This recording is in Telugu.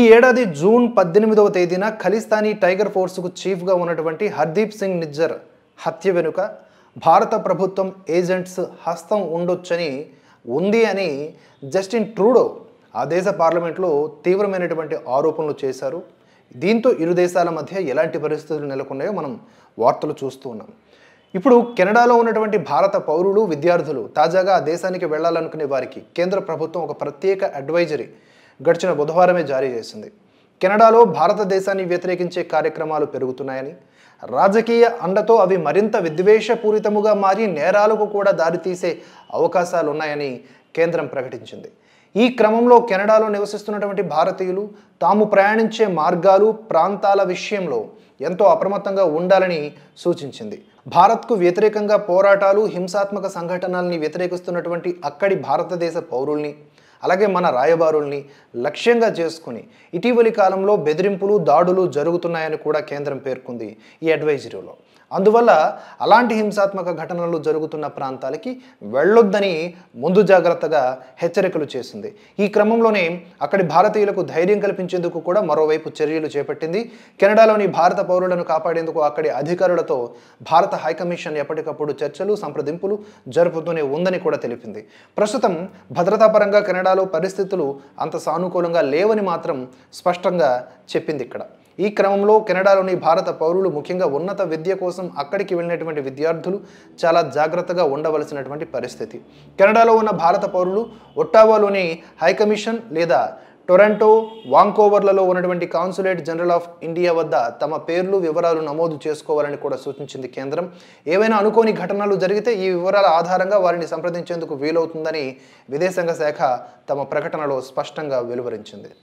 ఈ ఏడాది జూన్ పద్దెనిమిదవ తేదీన ఖలిస్తానీ టైగర్ ఫోర్సుకు చీఫ్గా ఉన్నటువంటి హర్దీప్ సింగ్ నిజ్జర్ హత్య వెనుక భారత ప్రభుత్వం ఏజెంట్స్ హస్తం ఉండొచ్చని ఉంది అని జస్టిన్ ట్రూడో ఆ దేశ పార్లమెంట్లో తీవ్రమైనటువంటి ఆరోపణలు చేశారు దీంతో ఇరు దేశాల మధ్య ఎలాంటి పరిస్థితులు నెలకొన్నాయో మనం వార్తలు చూస్తూ ఉన్నాం ఇప్పుడు కెనడాలో ఉన్నటువంటి భారత పౌరులు విద్యార్థులు తాజాగా ఆ దేశానికి వెళ్లాలనుకునే వారికి కేంద్ర ప్రభుత్వం ఒక ప్రత్యేక అడ్వైజరీ గడిచిన బుధవారమే జారీ చేసింది కెనడాలో భారతదేశాన్ని వ్యతిరేకించే కార్యక్రమాలు పెరుగుతున్నాయని రాజకీయ అండతో అవి మరింత విద్వేషపూరితముగా మారి నేరాలకు కూడా దారితీసే అవకాశాలున్నాయని కేంద్రం ప్రకటించింది ఈ క్రమంలో కెనడాలో నివసిస్తున్నటువంటి భారతీయులు తాము ప్రయాణించే మార్గాలు ప్రాంతాల విషయంలో ఎంతో అప్రమత్తంగా ఉండాలని సూచించింది భారత్కు వ్యతిరేకంగా పోరాటాలు హింసాత్మక సంఘటనల్ని వ్యతిరేకిస్తున్నటువంటి అక్కడి భారతదేశ పౌరుల్ని అలాగే మన రాయబారుల్ని లక్ష్యంగా చేసుకుని ఇటీవలి కాలంలో బెదిరింపులు దాడులు జరుగుతున్నాయని కూడా కేంద్రం పేర్కొంది ఈ అడ్వైజరీలో అందువల్ల అలాంటి హింసాత్మక ఘటనలు జరుగుతున్న ప్రాంతాలకి వెళ్ళొద్దని ముందు జాగ్రత్తగా హెచ్చరికలు చేసింది ఈ క్రమంలోనే అక్కడి భారతీయులకు ధైర్యం కల్పించేందుకు కూడా మరోవైపు చర్యలు చేపట్టింది కెనడాలోని భారత పౌరులను కాపాడేందుకు అక్కడి అధికారులతో భారత హైకమిషన్ ఎప్పటికప్పుడు చర్చలు సంప్రదింపులు జరుపుతూనే ఉందని కూడా తెలిపింది ప్రస్తుతం భద్రతాపరంగా కెనడాలో పరిస్థితులు అంత సానుకూలంగా లేవని మాత్రం స్పష్టంగా చెప్పింది ఇక్కడ ఈ క్రమంలో కెనడాలోని భారత పౌరులు ముఖ్యంగా ఉన్నత విద్య కోసం అక్కడికి వెళ్ళినటువంటి విద్యార్థులు చాలా జాగ్రత్తగా ఉండవలసినటువంటి పరిస్థితి కెనడాలో ఉన్న భారత పౌరులు ఒట్టావాలోని హైకమిషన్ లేదా టొరంటో వాంకోవర్లలో ఉన్నటువంటి కాన్సులేట్ జనరల్ ఆఫ్ ఇండియా వద్ద తమ పేర్లు వివరాలు నమోదు చేసుకోవాలని కూడా సూచించింది కేంద్రం ఏవైనా అనుకోని ఘటనలు జరిగితే ఈ వివరాల ఆధారంగా వారిని సంప్రదించేందుకు వీలవుతుందని విదేశాంగ శాఖ తమ ప్రకటనలో స్పష్టంగా వెలువరించింది